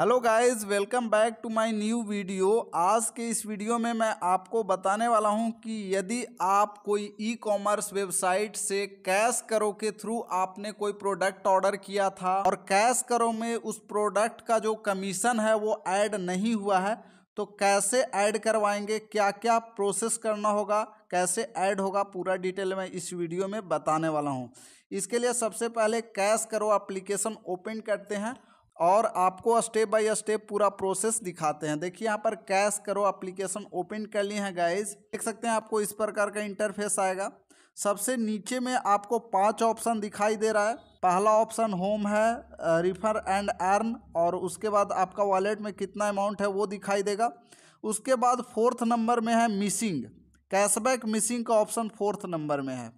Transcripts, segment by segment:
hello guys welcome back to my new video आज के इस वीडियो में मैं आपको बताने वाला हूं कि यदि आप कोई ई कॉमर्स वेबसाइट से कैश करो के थ्रू आपने कोई प्रोडक्ट ऑर्डर किया था और कैश करो में उस प्रोडक्ट का जो कमीशन है वो ऐड नहीं हुआ है तो कैसे ऐड करवाएंगे क्या क्या प्रोसेस करना होगा कैसे ऐड होगा पूरा डिटेल मैं इस वीडियो में बताने वाला हूँ इसके लिए सबसे पहले कैश करो अप्लीकेशन ओपन करते हैं और आपको स्टेप बाय स्टेप पूरा प्रोसेस दिखाते हैं देखिए यहाँ पर कैश करो एप्लीकेशन ओपन कर लिए हैं गाइज देख सकते हैं आपको इस प्रकार का इंटरफेस आएगा सबसे नीचे में आपको पांच ऑप्शन दिखाई दे रहा है पहला ऑप्शन होम है रिफर एंड अर्न और उसके बाद आपका वॉलेट में कितना अमाउंट है वो दिखाई देगा उसके बाद फोर्थ नंबर में है मिसिंग कैशबैक मिसिंग का ऑप्शन फोर्थ नंबर में है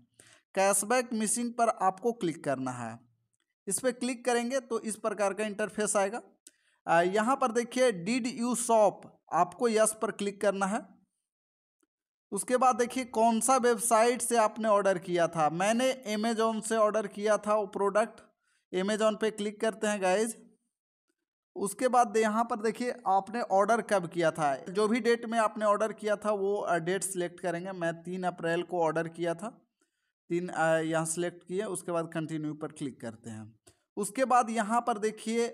कैशबैक मिसिंग पर आपको क्लिक करना है इस पर क्लिक करेंगे तो इस प्रकार का इंटरफेस आएगा यहाँ पर देखिए डिड यू शॉप आपको यस पर क्लिक करना है उसके बाद देखिए कौन सा वेबसाइट से आपने ऑर्डर किया था मैंने अमेजोन से ऑर्डर किया था वो प्रोडक्ट अमेजोन पे क्लिक करते हैं गाइज उसके बाद यहाँ पर देखिए आपने ऑर्डर कब किया था जो भी डेट में आपने ऑर्डर किया था वो डेट सिलेक्ट करेंगे मैं तीन अप्रैल को ऑर्डर किया था तीन यहाँ सेलेक्ट किए उसके बाद कंटिन्यू पर क्लिक करते हैं उसके बाद यहाँ पर देखिए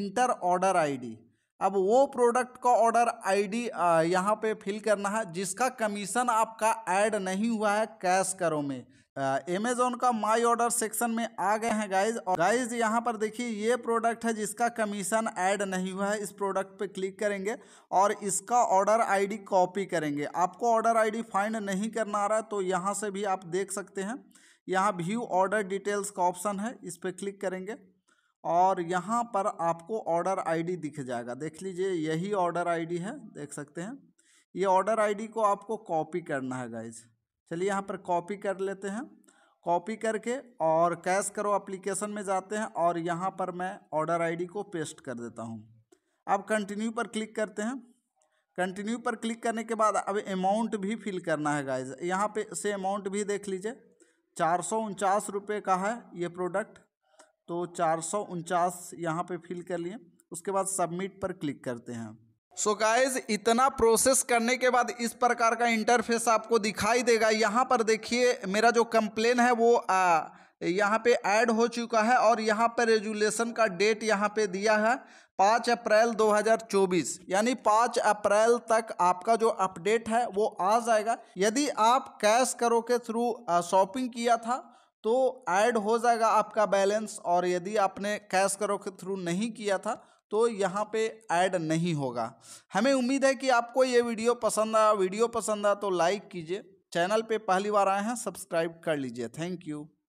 इंटर ऑर्डर आईडी अब वो प्रोडक्ट का ऑर्डर आईडी यहाँ पर फिल करना है जिसका कमीशन आपका ऐड नहीं हुआ है कैश करो में अमेजोन का माय ऑर्डर सेक्शन में आ गए हैं गाइज और गाइज यहाँ पर देखिए ये प्रोडक्ट है जिसका कमीशन ऐड नहीं हुआ है इस प्रोडक्ट पे क्लिक करेंगे और इसका ऑर्डर आईडी कॉपी करेंगे आपको ऑर्डर आईडी फाइंड नहीं करना आ रहा है तो यहाँ से भी आप देख सकते हैं यहाँ व्यू ऑर्डर डिटेल्स का ऑप्शन है इस पर क्लिक करेंगे और यहाँ पर आपको ऑर्डर आईडी दिख जाएगा देख लीजिए यही ऑर्डर आईडी है देख सकते हैं ये ऑर्डर आईडी को आपको कॉपी करना है गाइज चलिए यहाँ पर कॉपी कर लेते हैं कॉपी करके और कैश करो एप्लीकेशन में जाते हैं और यहाँ पर मैं ऑर्डर आईडी को पेस्ट कर देता हूँ अब कंटिन्यू पर क्लिक करते हैं कंटिन्यू पर क्लिक करने के बाद अब अमाउंट भी फिल करना है गाइज यहाँ पर से अमाउंट भी देख लीजिए चार सौ उनचास रुपये का है ये प्रोडक्ट तो चार सौ उनचास यहाँ पर फिल कर लिए उसके बाद सबमिट पर क्लिक करते हैं सो so गाइज इतना प्रोसेस करने के बाद इस प्रकार का इंटरफेस आपको दिखाई देगा यहाँ पर देखिए मेरा जो कंप्लेन है वो आ, यहाँ पे ऐड हो चुका है और यहाँ पर रेजुलेशन का डेट यहाँ पे दिया है पाँच अप्रैल 2024 यानी पाँच अप्रैल तक आपका जो अपडेट है वो आ जाएगा यदि आप कैश करो के थ्रू शॉपिंग किया था तो ऐड हो जाएगा आपका बैलेंस और यदि आपने कैश करो के थ्रू नहीं किया था तो यहाँ पे ऐड नहीं होगा हमें उम्मीद है कि आपको ये वीडियो पसंद आया वीडियो पसंद आया तो लाइक कीजिए चैनल पे पहली बार आए हैं सब्सक्राइब कर लीजिए थैंक यू